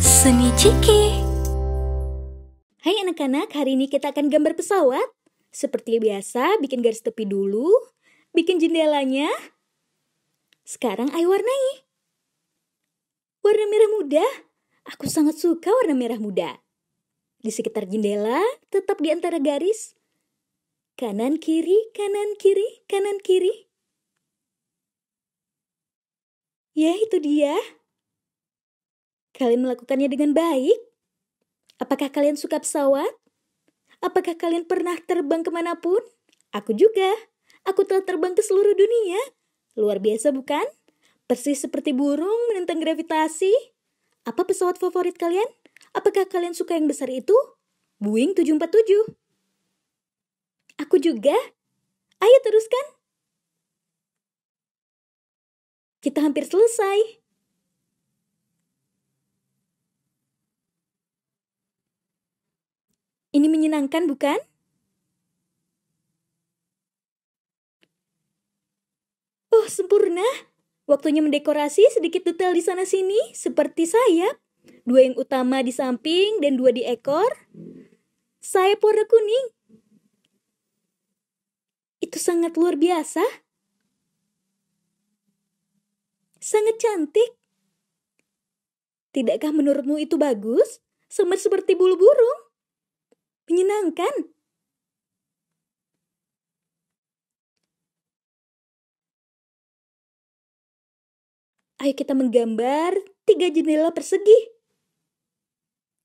Seni Ciki Hai anak-anak, hari ini kita akan gambar pesawat. Seperti biasa, bikin garis tepi dulu, bikin jendelanya. Sekarang ayo warnai. Warna merah muda. Aku sangat suka warna merah muda. Di sekitar jendela, tetap di antara garis. Kanan kiri, kanan kiri, kanan kiri. Ya, itu dia. Kalian melakukannya dengan baik? Apakah kalian suka pesawat? Apakah kalian pernah terbang kemanapun? Aku juga. Aku telah terbang ke seluruh dunia. Luar biasa bukan? Persis seperti burung menentang gravitasi. Apa pesawat favorit kalian? Apakah kalian suka yang besar itu? Boeing 747. Aku juga. Ayo teruskan. Kita hampir selesai. Ini menyenangkan, bukan? Oh, sempurna. Waktunya mendekorasi sedikit detail di sana-sini, seperti sayap. Dua yang utama di samping dan dua di ekor. Sayap warna kuning. Itu sangat luar biasa. Sangat cantik. Tidakkah menurutmu itu bagus? Sama seperti bulu burung. Menyenangkan. Ayo kita menggambar tiga jendela persegi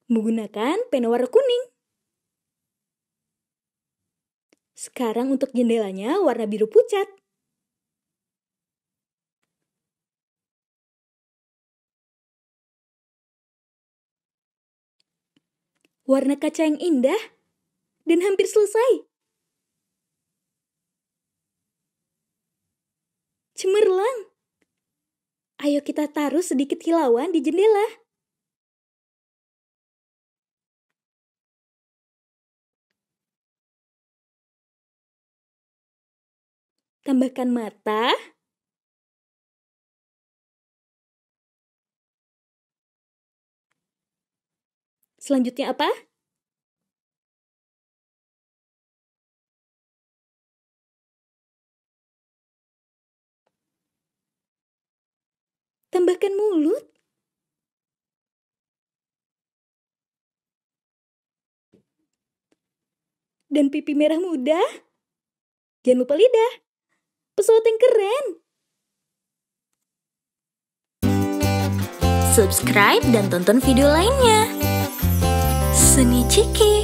menggunakan pena warna kuning. Sekarang untuk jendelanya warna biru pucat. warna kaca yang indah, dan hampir selesai. Cemerlang. Ayo kita taruh sedikit hilauan di jendela. Tambahkan mata. Selanjutnya apa? Tambahkan mulut. Dan pipi merah muda. Jangan lupa lidah. Pesawat yang keren. Subscribe dan tonton video lainnya. Seni Ciki